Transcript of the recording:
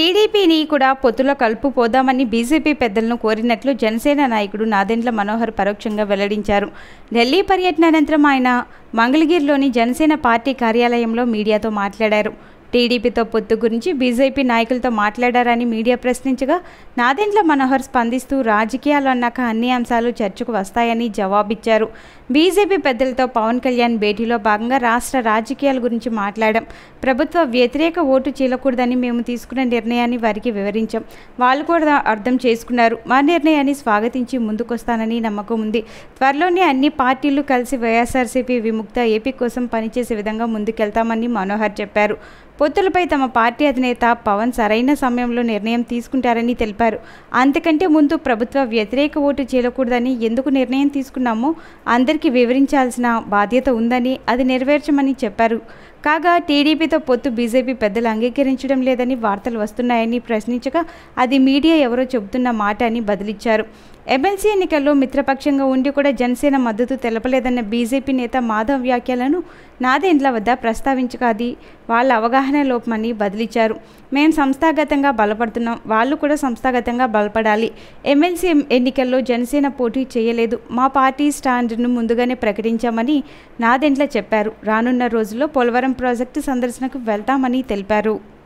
టీడీపీని కూడా పొత్తులో కలుపుపోదామని బీజేపీ పెద్దలను కోరినట్లు జనసేన నాయకుడు నాదెండ్ల మనోహర్ పరోక్షంగా వెల్లడించారు ఢిల్లీ పర్యటన అనంతరం ఆయన మంగళగిరిలోని జనసేన పార్టీ కార్యాలయంలో మీడియాతో మాట్లాడారు టీడీపీతో పొత్తు గురించి బీజేపీ నాయకులతో మాట్లాడారని మీడియా ప్రశ్నించగా నాదెండ్ల మనోహర్ స్పందిస్తూ రాజకీయాలు అన్నాక అన్ని అంశాలు చర్చకు వస్తాయని జవాబిచ్చారు బీజేపీ పెద్దలతో పవన్ కళ్యాణ్ భేటీలో భాగంగా రాష్ట్ర రాజకీయాల గురించి మాట్లాడాం ప్రభుత్వ వ్యతిరేక ఓటు చీలకూడదని మేము తీసుకున్న నిర్ణయాన్ని వారికి వివరించాం వాళ్ళు కూడా అర్థం చేసుకున్నారు మా నిర్ణయాన్ని స్వాగతించి ముందుకొస్తానని నమ్మకం ఉంది త్వరలోనే అన్ని పార్టీలు కలిసి వైఎస్ఆర్సీపీ విముక్త ఏపీ కోసం పనిచేసే విధంగా ముందుకెళ్తామని మనోహర్ చెప్పారు పొత్తులపై తమ పార్టీ అధినేత పవన్ సరైన సమయంలో నిర్ణయం తీసుకుంటారని తెలిపారు అంతకంటే ముందు ప్రభుత్వ వ్యతిరేక ఓటు చేయకూడదని ఎందుకు నిర్ణయం తీసుకున్నామో అందరికీ వివరించాల్సిన బాధ్యత ఉందని అది నెరవేర్చమని చెప్పారు కాగా టీడీపీతో పొత్తు బీజేపీ పెద్దలు అంగీకరించడం లేదని వార్తలు వస్తున్నాయని ప్రశ్నించగా అది మీడియా ఎవరో చెబుతున్న మాట అని బదిలిచ్చారు ఎమ్మెల్సీ ఎన్నికల్లో మిత్రపక్షంగా ఉండి కూడా జనసేన మద్దతు తెలపలేదన్న బీజేపీ నేత మాధవ్ వ్యాఖ్యలను నాదేండ్ల వద్ద ప్రస్తావించుకాది వాళ్ళ అవగాహన లోపమని బదిలిచ్చారు మేము సంస్థాగతంగా బలపడుతున్నాం వాళ్ళు కూడా సంస్థాగతంగా బలపడాలి ఎమ్మెల్సీ ఎన్నికల్లో జనసేన పోటీ చేయలేదు మా పార్టీ స్టాండ్ను ముందుగానే ప్రకటించామని నాదేంట్ల చెప్పారు రానున్న రోజుల్లో పోలవరం ప్రాజెక్టు సందర్శనకు వెళ్తామని తెలిపారు